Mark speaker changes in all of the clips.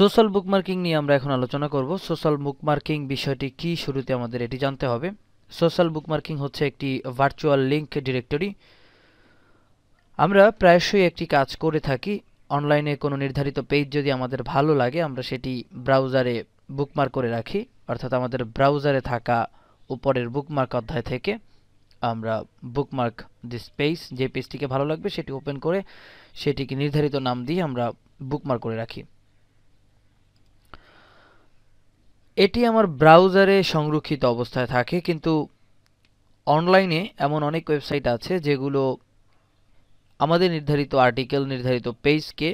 Speaker 1: social bookmarking নিয়ে আমরা এখন আলোচনা করব সোশ্যাল বুকমার্কিং বিষয়টি কি শুরুতে আমাদের এটি জানতে হবে সোশ্যাল বুকমার্কিং হচ্ছে একটি ভার্চুয়াল লিঙ্ক ডিরেক্টরি আমরা প্রায়শই একটি কাজ করে থাকি অনলাইনে কোনো নির্ধারিত পেজ যদি আমাদের ভালো লাগে আমরা সেটি ব্রাউজারে বুকমার্ক করে রাখি অর্থাৎ আমাদের ব্রাউজারে থাকা উপরের বুকমার্ক অধ্যায় থেকে আমরা বুকমার্ক দিস পেজ যে পেজটিকে ভালো লাগবে সেটি ওপেন করে সেটিকে নির্ধারিত নাম দিয়ে আমরা বুকমার্ক করে রাখি এটি আমার ব্রাউজারে সংরক্ষিত অবস্থায় থাকে কিন্তু অনলাইনে এমন অনেক ওয়েবসাইট আছে যেগুলো আমাদের নির্ধারিত আর্টিকেল নির্ধারিত পেজকে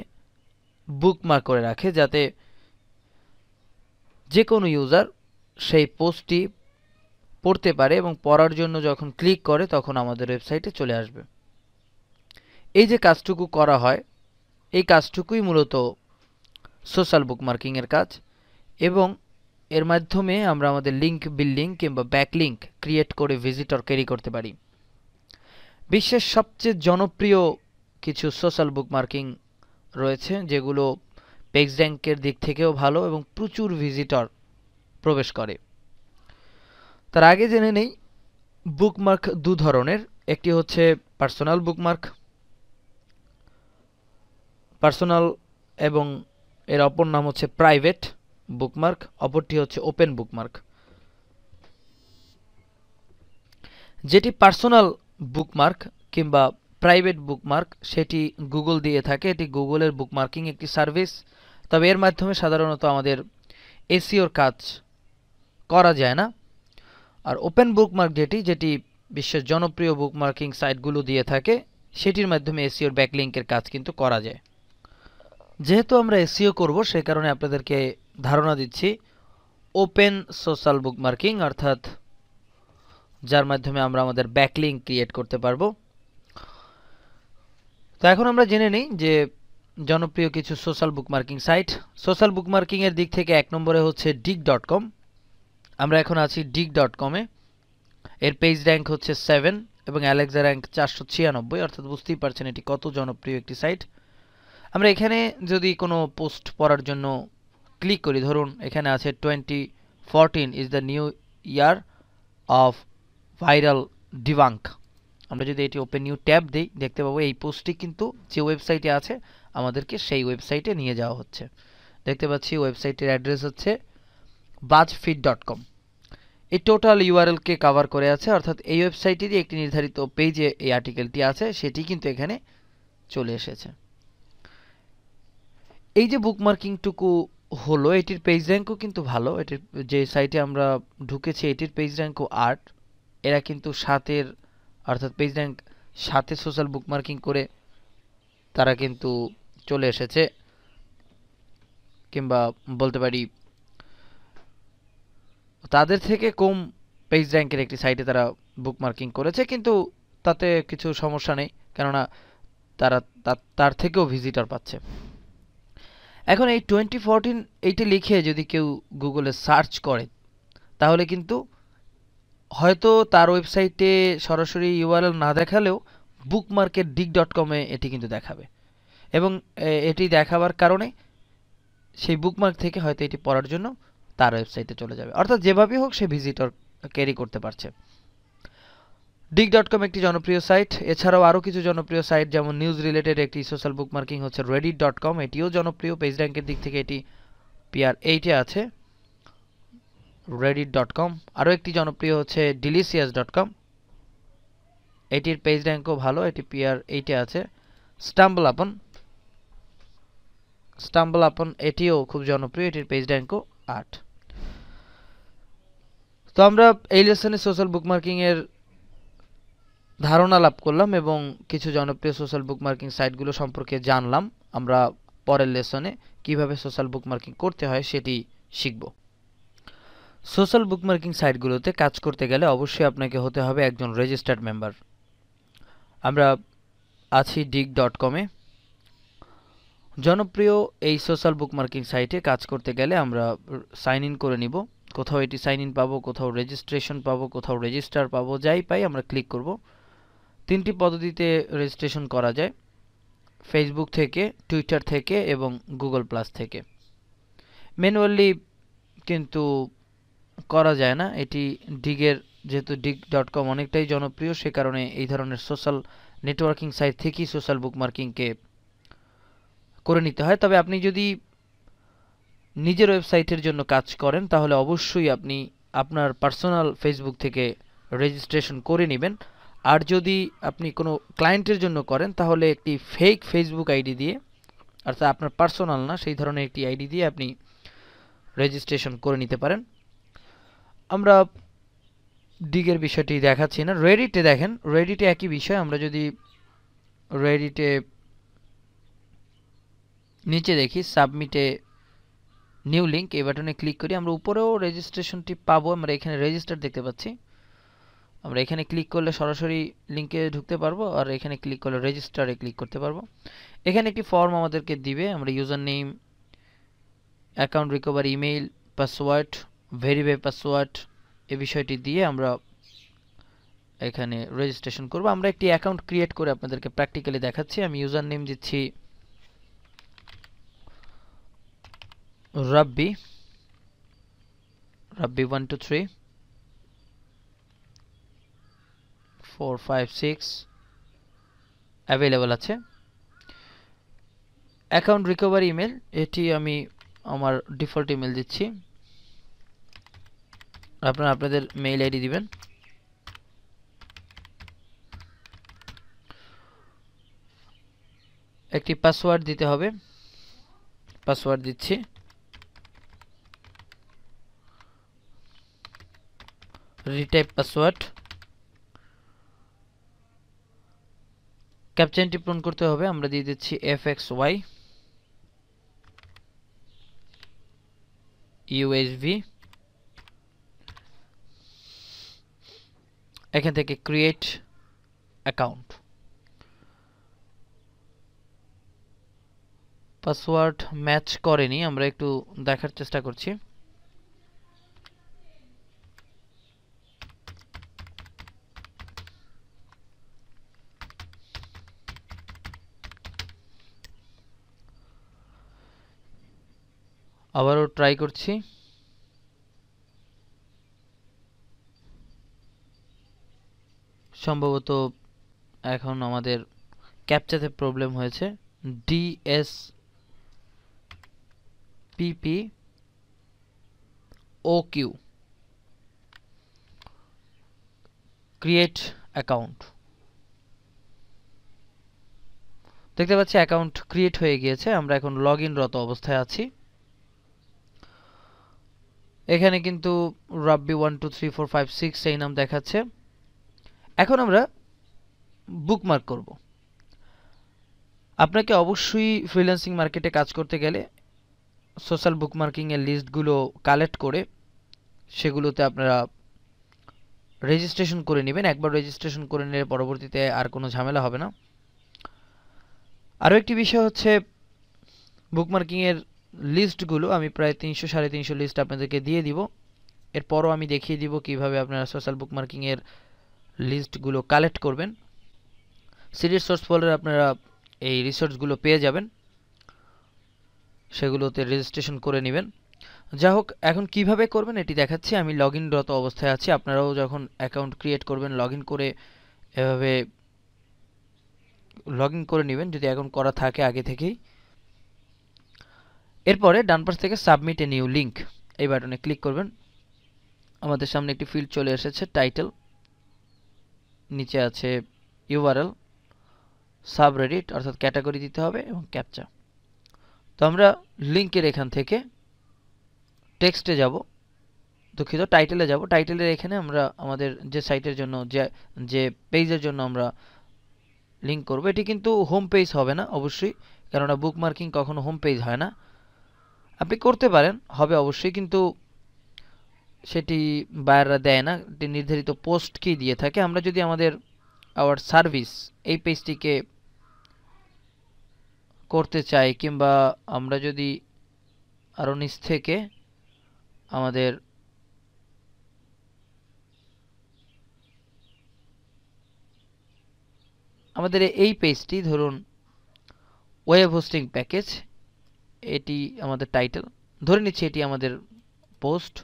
Speaker 1: বুকমার্ক করে রাখে যাতে যে কোনো ইউজার সেই পোস্টটি পড়তে পারে এবং পড়ার জন্য যখন ক্লিক করে তখন আমাদের ওয়েবসাইটে চলে আসবে এই যে কাজটুকু করা হয় এই কাজটুকুই মূলত সোশ্যাল বুকমার্কিংয়ের কাজ এবং এর মাধ্যমে আমরা আমাদের লিঙ্ক বিল্ডিং কিংবা ব্যাকলিঙ্ক ক্রিয়েট করে ভিজিটর ক্যারি করতে পারি বিশ্বের সবচেয়ে জনপ্রিয় কিছু সোশ্যাল বুকমার্কিং রয়েছে যেগুলো পেজ র্যাঙ্কের দিক থেকেও ভালো এবং প্রচুর ভিজিটর প্রবেশ করে তার আগে জেনে নেই বুকমার্ক দু ধরনের একটি হচ্ছে পার্সোনাল বুকমার্ক পার্সোনাল এবং এর অপর নাম হচ্ছে প্রাইভেট বুকমার্ক অপরটি হচ্ছে ওপেন বুকমার্ক যেটি পার্সোনাল বুকমার্ক কিংবা প্রাইভেট বুকমার্ক সেটি গুগল দিয়ে থাকে এটি গুগলের বুকমার্কিং একটি সার্ভিস তবে এর মাধ্যমে সাধারণত আমাদের এসিওর কাজ করা যায় না আর ওপেন বুকমার্ক যেটি যেটি বিশ্বের জনপ্রিয় বুকমার্কিং সাইটগুলো দিয়ে থাকে সেটির মাধ্যমে এসিওর ব্যাকলিঙ্কের কাজ কিন্তু করা যায় যেহেতু আমরা এসিও e করব সে কারণে আপনাদেরকে ধারণা দিচ্ছি ওপেন সোশ্যাল বুক মার্কিং অর্থাৎ যার মাধ্যমে আমরা আমাদের ব্যাকলিং ক্রিয়েট করতে পারবো তো এখন আমরা জেনে নিই যে জনপ্রিয় কিছু সোশ্যাল বুকমার্কিং সাইট সোশ্যাল বুকমার্কিংয়ের দিক থেকে এক নম্বরে হচ্ছে ডিক ডট কম আমরা এখন আছি ডিক ডট কমে এর পেজ র্যাঙ্ক হচ্ছে সেভেন এবং অ্যালেক্সা র্যাঙ্ক চারশো ছিয়ানব্বই অর্থাৎ বুঝতেই পারছেন এটি কত জনপ্রিয় একটি সাইট আমরা এখানে যদি কোনো পোস্ট পড়ার জন্য ক্লিক করি ধরুন এখানে আছে twenty fourteen is the new year of viral ডিভাঙ্ক আমরা যদি এটি ওপেন নিউ ট্যাব দিই দেখতে পাবো এই পোস্টটি কিন্তু যে ওয়েবসাইটে আছে আমাদেরকে সেই ওয়েবসাইটে নিয়ে যাওয়া হচ্ছে দেখতে পাচ্ছি ওয়েবসাইটের অ্যাড্রেস হচ্ছে বাজফিট ডট কম এই টোটাল ইউআরএলকে কাভার করে আছে অর্থাৎ এই ওয়েবসাইটেরই একটি নির্ধারিত পেজে এই আর্টিকেলটি আছে সেটি কিন্তু এখানে চলে এসেছে এই যে টুকু হলো এটির পেজ র্যাঙ্কও কিন্তু ভালো এটির যে সাইটে আমরা ঢুকেছি এটির পেজ র্যাঙ্কও আট এরা কিন্তু সাতের অর্থাৎ পেজ র্যাঙ্ক সাথে সোশ্যাল বুকমার্কিং করে তারা কিন্তু চলে এসেছে কিংবা বলতে পারি তাদের থেকে কম পেজ র্যাঙ্কের একটি সাইটে তারা বুকমার্কিং করেছে কিন্তু তাতে কিছু সমস্যা নেই কেননা তারা তার থেকেও ভিজিটার পাচ্ছে এখন এই টোয়েন্টি ফোরটিন এইটি লিখে যদি কেউ গুগলে সার্চ করে তাহলে কিন্তু হয়তো তার ওয়েবসাইটে সরাসরি ইউআরএল না দেখালেও বুক মার্কেট ডিক ডট কমে এটি কিন্তু দেখাবে এবং এটি দেখাবার কারণে সেই বুকমার্ক থেকে হয়তো এটি পড়ার জন্য তার ওয়েবসাইটে চলে যাবে অর্থাৎ যেভাবেই হোক সে ভিজিটর ক্যারি করতে পারছে ডিগ ডট কম একটি জনপ্রিয় সাইট এছাড়াও আরও কিছু জনপ্রিয় সাইট যেমন নিউজ রিলেটেড একটি সোশ্যাল বুক মার্কিং হচ্ছে রেডি ডট কম এটিও জনপ্রিয় পেজ র্যাঙ্কের দিক থেকে এটি পিআর এইটে আছে রেডিট ডট কম আরও একটি জনপ্রিয় হচ্ছে ডিলিসিয়াস ডট কম এটির পেজ র্যাঙ্কও ভালো এটি পিআর এইটে আছে স্টাম্বল আপন স্টাম্বল আপন এটিও খুব জনপ্রিয় এটির পেজ র্যাঙ্কও আট তো আমরা এই লেসনে সোশ্যাল মার্কিংয়ের ধারণা লাভ করলাম এবং কিছু জনপ্রিয় সোশ্যাল বুক মার্কিং সাইটগুলো সম্পর্কে জানলাম আমরা পরের লেসনে কিভাবে সোশ্যাল বুক মার্কিং করতে হয় সেটি শিখব সোশ্যাল বুক মার্কিং সাইটগুলোতে কাজ করতে গেলে অবশ্যই আপনাকে হতে হবে একজন রেজিস্টার্ড মেম্বার আমরা আছি ডিগ ডট কমে জনপ্রিয় এই সোশ্যাল বুক মার্কিং সাইটে কাজ করতে গেলে আমরা সাইন ইন করে নিব কোথাও এটি সাইন ইন পাবো কোথাও রেজিস্ট্রেশন পাবো কোথাও রেজিস্টার পাবো যাই পাই আমরা ক্লিক করবো তিনটি পদ্ধতিতে রেজিস্ট্রেশন করা যায় ফেসবুক থেকে টুইটার থেকে এবং গুগল প্লাস থেকে ম্যানুয়ালি কিন্তু করা যায় না এটি ডিগের যেহেতু ডিগ ডট কম অনেকটাই জনপ্রিয় সে কারণে এই ধরনের সোশ্যাল নেটওয়ার্কিং সাইট থেকেই সোশ্যাল বুকমার্কিংকে করে নিতে হয় তবে আপনি যদি নিজের ওয়েবসাইটের জন্য কাজ করেন তাহলে অবশ্যই আপনি আপনার পার্সোনাল ফেসবুক থেকে রেজিস্ট্রেশন করে নেবেন আর যদি আপনি কোনো ক্লায়েন্টের জন্য করেন তাহলে একটি ফেক ফেসবুক আইডি দিয়ে অর্থাৎ আপনার পার্সোনাল না সেই ধরনের একটি আইডি দিয়ে আপনি রেজিস্ট্রেশন করে নিতে পারেন আমরা ডিগের বিষয়টি দেখাচ্ছি না রেডিটে দেখেন রেডিটে একই বিষয় আমরা যদি রেডিটে নিচে দেখি সাবমিটে নিউ লিঙ্ক এই বাটনে ক্লিক করি আমরা উপরেও রেজিস্ট্রেশনটি পাবো আমরা এখানে রেজিস্টার দেখতে পাচ্ছি আমরা এখানে ক্লিক করলে সরাসরি লিঙ্কে ঢুকতে পারবো আর এখানে ক্লিক করলে রেজিস্টারে ক্লিক করতে পারবো এখানে একটি ফর্ম আমাদেরকে দিবে আমরা user name account recovery email password verify password এ বিষয়টি দিয়ে আমরা এখানে রেজিস্ট্রেশন করব আমরা একটি অ্যাকাউন্ট ক্রিয়েট করে আপনাদেরকে প্র্যাকটিক্যালি দেখাচ্ছি আমি ইউজার নেম দিচ্ছি Rabbi Rabbi one two three four five six available আছে অ্যাকাউন্ট রিকভারি ইমেল এটি আমি আমার ডিফল্ট ইমেল দিচ্ছি আপনারা আপনাদের মেইল আইডি দিবেন একটি পাসওয়ার্ড দিতে হবে পাসওয়ার্ড দিচ্ছি রিটাইপ পাসওয়ার্ড ক্যাপচারটি পূরণ করতে হবে আমরা দিয়ে দিচ্ছি এফ এক্স ওয়াই ইউএসভি এখান থেকে ক্রিয়েট অ্যাকাউন্ট পাসওয়ার্ড ম্যাচ করেনি আমরা একটু দেখার চেষ্টা করছি আবারও ট্রাই করছি সম্ভবত এখন আমাদের ক্যাপচাতে প্রবলেম হয়েছে DS PP O Q create account দেখতে পাচ্ছি অ্যাকাউন্ট ক্রিয়েট হয়ে গিয়েছে আমরা এখন লগ ইনরত অবস্থায় আছি এখানে কিন্তু Rabbi one two three four five six এই নাম দেখাচ্ছে এখন আমরা বুকমার্ক করব আপনাকে অবশ্যই ফ্রিল্যান্সিং মার্কেটে কাজ করতে গেলে সোশ্যাল বুকমার্কিংয়ের লিস্টগুলো কালেক্ট করে সেগুলোতে আপনারা রেজিস্ট্রেশন করে নেবেন একবার রেজিস্ট্রেশন করে নিলে পরবর্তীতে আর কোনো ঝামেলা হবে না আরও একটি বিষয় হচ্ছে বুকমার্কিংয়ের লিস্টগুলো আমি প্রায় তিনশো সাড়ে তিনশো লিস্ট আপনাদেরকে দিয়ে দিব এরপরও আমি দেখিয়ে দিব কিভাবে আপনারা সোশ্যাল বুক মার্কিংয়ের লিস্টগুলো কালেক্ট করবেন সিরিজ সোর্স ফলের আপনারা এই রিসোর্সগুলো পেয়ে যাবেন সেগুলোতে রেজিস্ট্রেশন করে নেবেন যা হোক এখন কিভাবে করবেন এটি দেখাচ্ছি আমি লগ ইনরত অবস্থায় আছি আপনারাও যখন অ্যাকাউন্ট ক্রিয়েট করবেন লগ করে এভাবে লগ করে নেবেন যদি অ্যাকাউন্ট করা থাকে আগে থেকেই এরপরে ডানপাশ থেকে সাবমিট এ নিউ লিঙ্ক এই বাটনে ক্লিক করবেন আমাদের সামনে একটি ফিল্ড চলে এসেছে টাইটেল নিচে আছে ইউআরএল সাবরেডিট অর্থাৎ ক্যাটাগরি দিতে হবে এবং ক্যাপচা তো আমরা লিঙ্কের এখান থেকে টেক্সটে যাব দুঃখিত টাইটেলে যাব টাইটেলের এখানে আমরা আমাদের যে সাইটের জন্য যে যে পেজের জন্য আমরা লিঙ্ক করব এটি কিন্তু হোম পেজ হবে না অবশ্যই কেননা বুক মার্কিং কখনও হোম পেজ হয় না আপনি করতে পারেন হবে অবশ্যই কিন্তু সেটি বায়াররা দেয় না এটি নির্ধারিত পোস্টকেই দিয়ে থাকে আমরা যদি আমাদের আওয়ার সার্ভিস এই পেজটিকে করতে চাই কিংবা আমরা যদি আরও নিচ থেকে আমাদের আমাদের এই পেজটি ধরুন ওয়েব হোস্টিং প্যাকেজ এটি আমাদের টাইটেল ধরে নিচ্ছি এটি আমাদের পোস্ট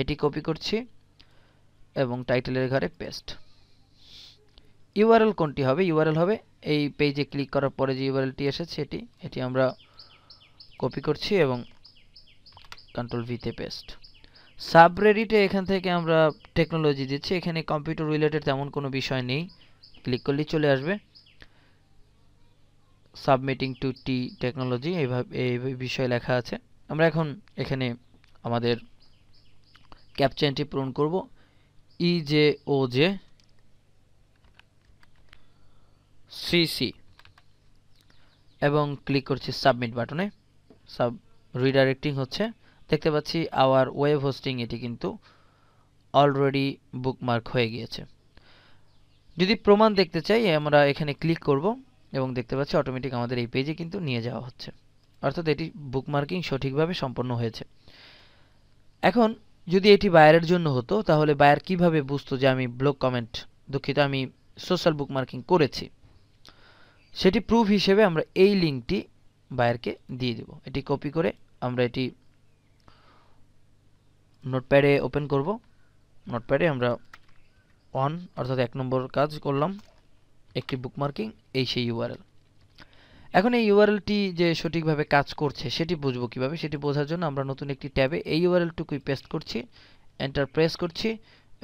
Speaker 1: এটি কপি করছি এবং টাইটেলের ঘরে পেস্ট ইউআরএল কোনটি হবে ইউআরএল হবে এই পেজে ক্লিক করার পরে যে ইউআরএলটি এসেছে এটি এটি আমরা কপি করছি এবং কন্ট্রোল ভিতে পেস্ট সাবরেডিটে এখান থেকে আমরা টেকনোলজি দিচ্ছি এখানে কম্পিউটার রিলেটেড তেমন কোনো বিষয় নেই ক্লিক করলেই চলে আসবে সাবমিটিং টু টি টেকনোলজি এইভাবে এই বিষয়ে লেখা আছে আমরা এখন এখানে আমাদের ক্যাপচেনটি পূরণ করব E J O J C C এবং ক্লিক করছি সাবমিট বাটনে সাব রিডাইরেক্টিং হচ্ছে দেখতে পাচ্ছি আওয়ার ওয়েব হোস্টিং এটি কিন্তু অলরেডি বুকমার্ক হয়ে গিয়েছে যদি প্রমাণ দেখতে চাই আমরা এখানে ক্লিক করব এবং দেখতে পাচ্ছি অটোমেটিক আমাদের এই পেজে কিন্তু নিয়ে যাওয়া হচ্ছে অর্থাৎ এটি বুকমার্কিং সঠিকভাবে সম্পন্ন হয়েছে এখন যদি এটি বায়ারের জন্য হতো তাহলে বায়ার কিভাবে বুঝতো যে আমি ব্লক কমেন্ট দুঃখিত আমি সোশ্যাল বুকমার্কিং করেছি সেটি প্রুফ হিসেবে আমরা এই লিঙ্কটি বায়ারকে দিয়ে দেব এটি কপি করে আমরা এটি নোটপ্যাডে ওপেন করব নোটপ্যাডে আমরা ওয়ান অর্থাৎ এক নম্বর কাজ করলাম একটি বুকমার্কিং এই সেই ইউআরএল এখন এই ইউআরএলটি যে সঠিকভাবে কাজ করছে সেটি বুঝবো কিভাবে সেটি বোঝার জন্য আমরা নতুন একটি ট্যাবে এই ইউআরএলটুকুই পেস্ট করছি এন্টার প্রেস করছি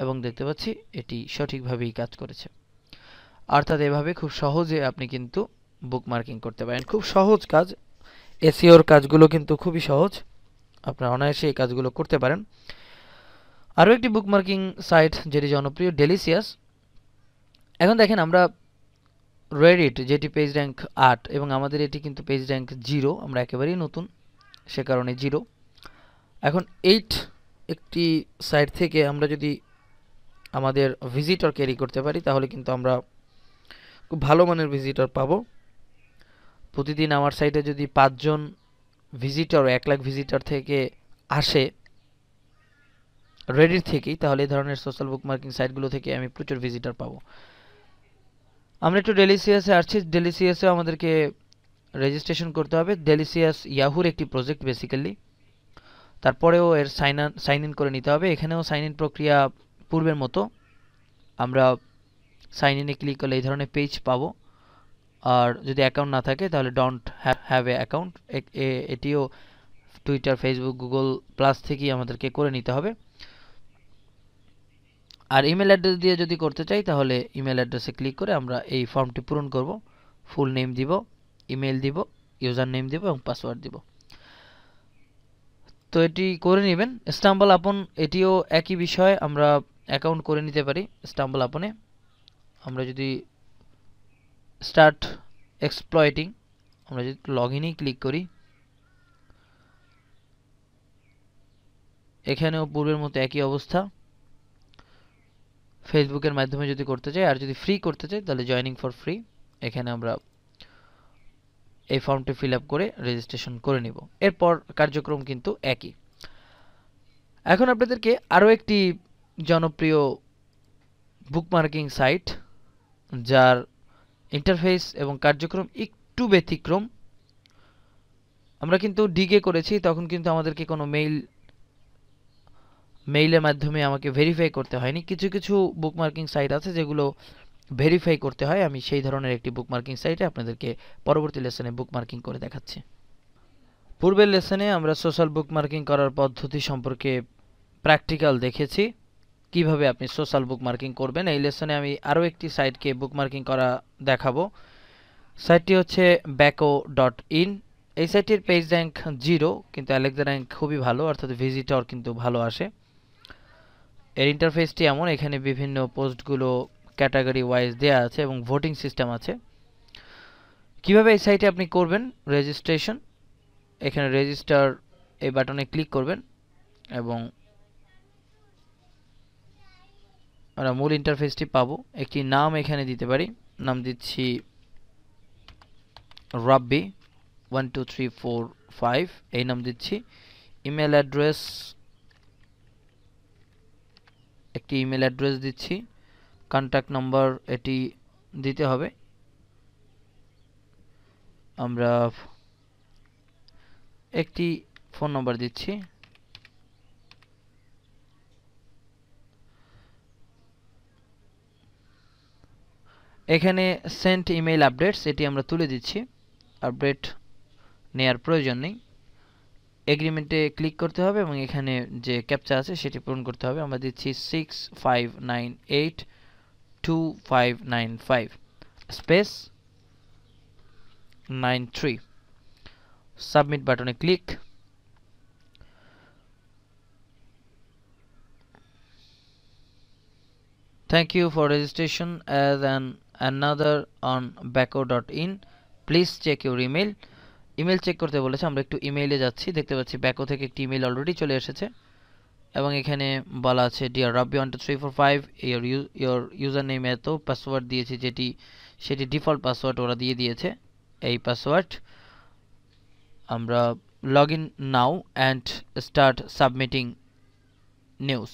Speaker 1: এবং দেখতে পাচ্ছি এটি সঠিকভাবেই কাজ করেছে অর্থাৎ এভাবে খুব সহজে আপনি কিন্তু বুকমার্কিং করতে পারেন খুব সহজ কাজ এসিওর e কাজগুলো কিন্তু খুবই সহজ আপনার অনায়াসে এই কাজগুলো করতে পারেন আরও একটি বুকমার্কিং সাইট যেটি জনপ্রিয় ডেলিসিয়াস এখন দেখেন আমরা রেডিট যেটি পেজ র্যাঙ্ক আট এবং আমাদের এটি কিন্তু পেজ র্যাঙ্ক জিরো আমরা একেবারেই নতুন সে কারণে জিরো এখন এইট একটি সাইট থেকে আমরা যদি আমাদের ভিজিটর ক্যারি করতে পারি তাহলে কিন্তু আমরা খুব ভালো মানের ভিজিটর পাবো প্রতিদিন আমার সাইটে যদি পাঁচজন ভিজিটর এক লাখ ভিজিটর থেকে আসে রেডির থেকেই তাহলে এই ধরনের সোশ্যাল বুক মার্কিং সাইটগুলো থেকে আমি প্রচুর ভিজিটর পাবো আমরা একটু ডেলিসিয়াসে আসছি ডেলিসিয়াসে আমাদেরকে রেজিস্ট্রেশন করতে হবে ডেলিসিয়াস ইয়াহুর একটি প্রজেক্ট বেসিক্যালি তারপরেও এর সাইন সাইন ইন করে নিতে হবে এখানেও সাইন ইন প্রক্রিয়া পূর্বের মতো আমরা সাইন ইনে ক্লিক করলে এই ধরনের পেজ পাবো আর যদি অ্যাকাউন্ট না থাকে তাহলে ডোন্ট হ্যাভ এ অ্যাকাউন্ট এটিও টুইটার ফেসবুক গুগল প্লাস থেকেই আমাদেরকে করে নিতে হবে আর ইমেল অ্যাড্রেস দিয়ে যদি করতে চাই তাহলে ইমেল অ্যাড্রেসে ক্লিক করে আমরা এই ফর্মটি পূরণ করব ফুল নেম দিব ইমেল দিব ইউজার নেম দিব এবং পাসওয়ার্ড দিব তো এটি করে নেবেন স্টাম্বল আপন এটিও একই বিষয় আমরা অ্যাকাউন্ট করে নিতে পারি স্টাম্বল আপনে আমরা যদি স্টার্ট এক্সপ্লয়েটিং আমরা যদি লগ ইনেই ক্লিক করি এখানেও পূর্বের মতো একই অবস্থা ফেসবুকের মাধ্যমে যদি করতে চাই আর যদি ফ্রি করতে চাই তাহলে জয়নিং ফর ফ্রি এখানে আমরা এই ফর্মটি ফিল আপ করে রেজিস্ট্রেশন করে নিব এরপর কার্যক্রম কিন্তু একই এখন আপনাদেরকে আরও একটি জনপ্রিয় বুকমার্কিং সাইট যার ইন্টারফেস এবং কার্যক্রম একটু ব্যতিক্রম আমরা কিন্তু ডিগে করেছি তখন কিন্তু আমাদেরকে কোনো মেইল মেইলের মাধ্যমে আমাকে ভেরিফাই করতে হয়নি কিছু কিছু বুকমার্কিং সাইট আছে যেগুলো ভেরিফাই করতে হয় আমি সেই ধরনের একটি বুকমার্কিং সাইটে আপনাদেরকে পরবর্তী লেসনে বুকমার্কিং করে দেখাচ্ছি পূর্বের লেসনে আমরা সোশ্যাল বুকমার্কিং করার পদ্ধতি সম্পর্কে প্র্যাকটিক্যাল দেখেছি কিভাবে আপনি সোশ্যাল বুকমার্কিং করবেন এই লেসনে আমি আরও একটি সাইটকে বুকমার্কিং করা দেখাবো সাইটটি হচ্ছে ব্যাকো ডট ইন এই সাইটটির পেজ র্যাঙ্ক জিরো কিন্তু অ্যালেক্সা র্যাঙ্ক খুবই ভালো অর্থাৎ ভিজিটর কিন্তু ভালো আসে এর ইন্টারফেসটি এমন এখানে বিভিন্ন পোস্টগুলো ক্যাটাগরি ওয়াইজ দেওয়া আছে এবং ভোটিং সিস্টেম আছে কিভাবে এই সাইটে আপনি করবেন রেজিস্ট্রেশন এখানে রেজিস্টার এই বাটনে ক্লিক করবেন এবং আমরা মূল ইন্টারফেসটি পাব একটি নাম এখানে দিতে পারি নাম দিচ্ছি Rabbi one two three four five এই নাম দিচ্ছি ইমেল অ্যাড্রেস একটি ইমেল অ্যাড্রেস দিচ্ছি কন্ট্যাক্ট নাম্বার এটি দিতে হবে আমরা একটি ফোন নাম্বার দিচ্ছি এখানে সেন্ট ইমেল আপডেটস এটি আমরা তুলে দিচ্ছি আপডেট নেয়ার প্রয়োজন নেই এগ্রিমেন্টে ক্লিক করতে হবে এবং এখানে যে ক্যাপচা আছে সেটি পূরণ করতে হবে আমরা দিচ্ছি six five nine eight two five nine five space nine three submit বাটনে click for registration as an another on another dot in please check your email email check করতে বলেছে আমরা একটু ইমেইলে যাচ্ছি দেখতে পাচ্ছি ব্যাকো থেকে একটি ইমেল অলরেডি চলে এসেছে এবং এখানে বলা আছে dear Rabbi one two three four five your your user name এত পাসওয়ার্ড দিয়েছি যেটি সেটি ডিফল্ট পাসওয়ার্ড ওরা দিয়ে দিয়েছে এই পাসওয়ার্ড আমরা log in now and start submitting news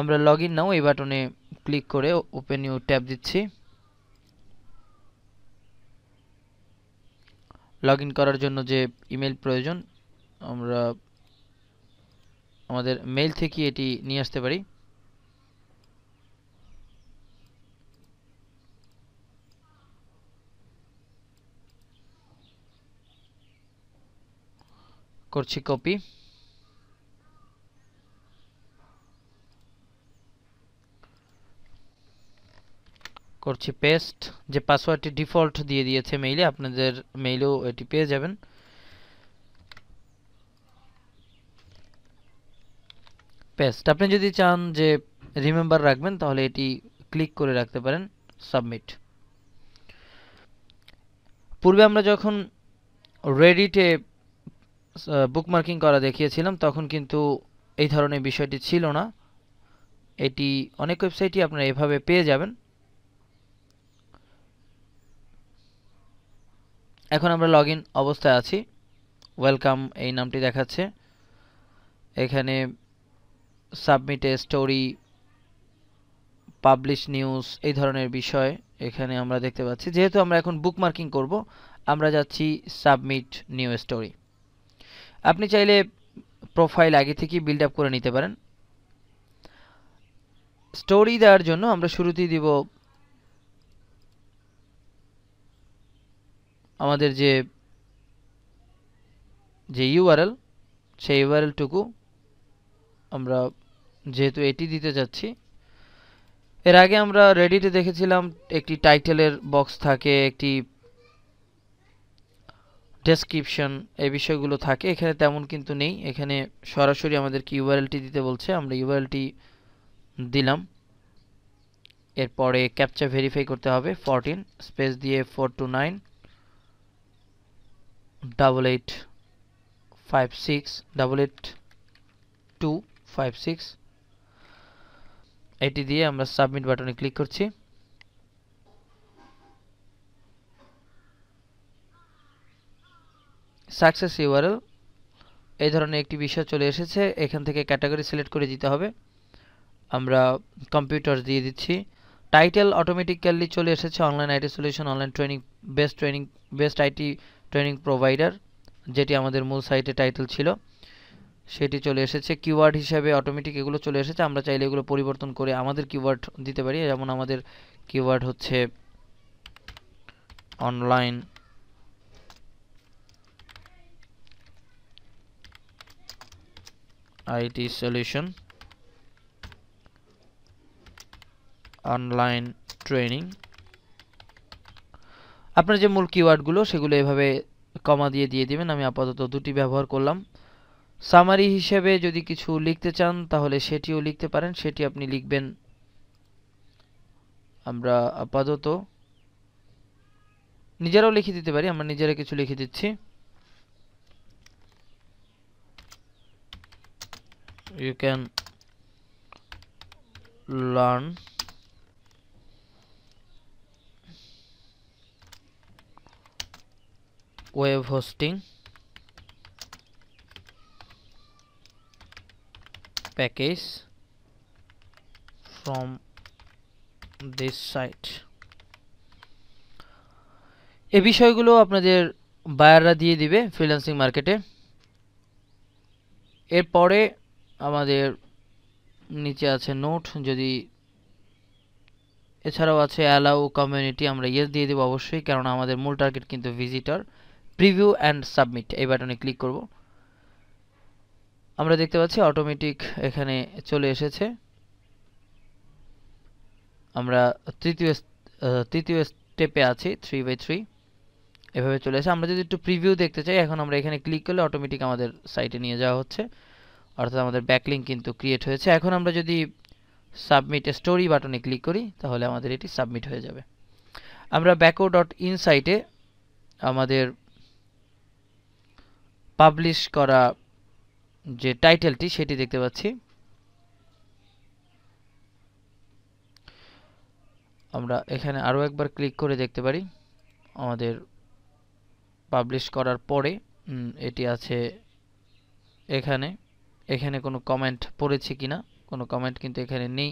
Speaker 1: আমরা লগ ইন নাও এই বাটনে ক্লিক করে ওপেন নিউ ট্যাব দিচ্ছি লগ করার জন্য যে ইমেল প্রয়োজন আমরা আমাদের মেইল থেকে এটি নিয়ে আসতে পারি করছি কপি করছি পেস্ট যে পাসওয়ার্ডটি ডিফল্ট দিয়ে দিয়েছে মেইলে আপনাদের মেইলেও এটি পেয়ে যাবেন পেস্ট আপনি যদি চান যে রিমেম্বার রাখবেন তাহলে এটি ক্লিক করে রাখতে পারেন সাবমিট পূর্বে আমরা যখন রেডিটে বুকমার্কিং করা দেখিয়েছিলাম তখন কিন্তু এই ধরনের বিষয়টি ছিল না এটি অনেক ওয়েবসাইটই আপনারা এভাবে পেয়ে যাবেন এখন আমরা লগ অবস্থায় আছি ওয়েলকাম এই নামটি দেখাচ্ছে এখানে সাবমিটে স্টোরি পাবলিশ নিউজ এই ধরনের বিষয় এখানে আমরা দেখতে পাচ্ছি যেহেতু আমরা এখন বুক মার্কিং করব আমরা যাচ্ছি সাবমিট নিউ স্টোরি আপনি চাইলে প্রোফাইল আগে থেকেই বিল্ড আপ করে নিতে পারেন স্টোরি দেওয়ার জন্য আমরা শুরুতেই দিব আমাদের যে যে ইউআরএল সেই ইউআরএলটুকু আমরা যেহেতু এটি দিতে যাচ্ছি এর আগে আমরা রেডিটে দেখেছিলাম একটি টাইটেলের বক্স থাকে একটি ডেসক্রিপশন এই বিষয়গুলো থাকে এখানে তেমন কিন্তু নেই এখানে সরাসরি আমাদেরকে ইউআরএলটি দিতে বলছে আমরা ইউআরএলটি দিলাম এরপরে ক্যাপচা ভেরিফাই করতে হবে ফোরটিন স্পেস দিয়ে four two nine double eight five six double eight two five six এটি দিয়ে আমরা সাবমিট বাটনে ক্লিক করছি সাকসেস ইউআরএল এই ধরনের একটি বিষয় চলে এসেছে এখান থেকে ক্যাটাগরি সিলেক্ট করে দিতে হবে আমরা কম্পিউটার দিয়ে দিচ্ছি টাইটেল অটোমেটিক্যালি চলে এসেছে online IT solution online training best training best IT training provider যেটি আমাদের মূল সাইটে টাইটেল ছিল সেটি চলে এসেছে কিওয়ার্ড হিসাবে অটোমেটিক এগুলো চলে এসেছে আমরা চাইলে এগুলো পরিবর্তন করে আমাদের কিওয়ার্ড দিতে পারি যেমন আমাদের কিওয়ার্ড হচ্ছে online IT solution online training আপনার যে মূল কিওয়ার্ডগুলো সেগুলো এভাবে কমা দিয়ে দিয়ে দিবেন আমি আপাতত দুটি ব্যবহার করলাম সামারি হিসেবে যদি কিছু লিখতে চান তাহলে সেটিও লিখতে পারেন সেটি আপনি লিখবেন আমরা আপাতত নিজেরাও লিখে দিতে পারি আমরা নিজেরা কিছু লিখে দিচ্ছি you can learn web hosting package from this site এ বিষয়গুলো আপনাদের বায়াররা দিয়ে দিবে ফ্রিল্যান্সিং মার্কেটে এরপরে আমাদের নিচে আছে নোট যদি এছাড়াও আছে অ্যালাউ কমিউনিটি আমরা ইয়েস দিয়ে দেবো অবশ্যই কারণ আমাদের মূল টার্গেট কিন্তু ভিজিটার প্রিভিউ অ্যান্ড সাবমিট এই বাটনে ক্লিক করব আমরা দেখতে পাচ্ছি অটোমেটিক এখানে চলে এসেছে আমরা তৃতীয় তৃতীয় স্টেপে আছি থ্রি বাই থ্রি এভাবে চলে এসে আমরা যদি একটু প্রিভিউ দেখতে চাই এখন আমরা এখানে ক্লিক করলে অটোমেটিক আমাদের সাইটে নিয়ে যাওয়া হচ্ছে অর্থাৎ আমাদের ব্যাকলিং কিন্তু ক্রিয়েট হয়েছে এখন আমরা যদি সাবমিট স্টোরি বাটনে ক্লিক করি তাহলে আমাদের এটি সাবমিট হয়ে যাবে আমরা ব্যাকো ডট ইন সাইটে আমাদের পাবলিশ করা যে টাইটেলটি সেটি দেখতে পাচ্ছি আমরা এখানে আরও একবার ক্লিক করে দেখতে পারি আমাদের পাবলিশ করার পরে এটি আছে এখানে এখানে কোনো কমেন্ট পড়েছে কিনা কোনো কমেন্ট কিন্তু এখানে নেই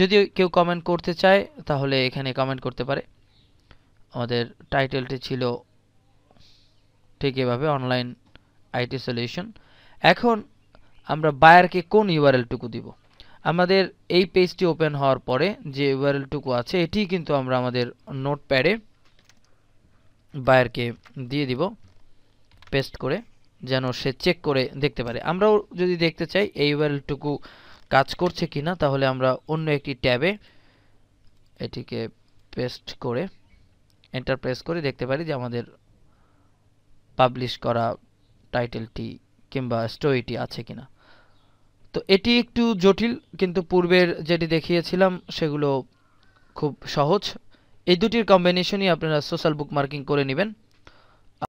Speaker 1: যদি কেউ কমেন্ট করতে চায় তাহলে এখানে কমেন্ট করতে পারে আমাদের টাইটেলটি ছিল ঠিক এভাবে অনলাইন আইটি সলিউশন এখন আমরা বায়ারকে কোন ইউআরএলটুকু দিব আমাদের এই পেজটি ওপেন হওয়ার পরে যে ইউআরএলটুকু আছে এটি কিন্তু আমরা আমাদের নোটপ্যাডে বায়ারকে দিয়ে দিব পেস্ট করে যেন সে চেক করে দেখতে পারে আমরাও যদি দেখতে চাই এই ইউআরএলটুকু কাজ করছে কিনা তাহলে আমরা অন্য একটি ট্যাবে এটিকে পেস্ট করে এন্টার প্রেস করে দেখতে পারি যে আমাদের পাবলিশ করা টাইটেলটি কিংবা স্টোরিটি আছে কিনা তো এটি একটু জটিল কিন্তু পূর্বের যেটি দেখিয়েছিলাম সেগুলো খুব সহজ এই দুটির কম্বিনেশনই আপনারা সোশ্যাল বুক মার্কিং করে নেবেন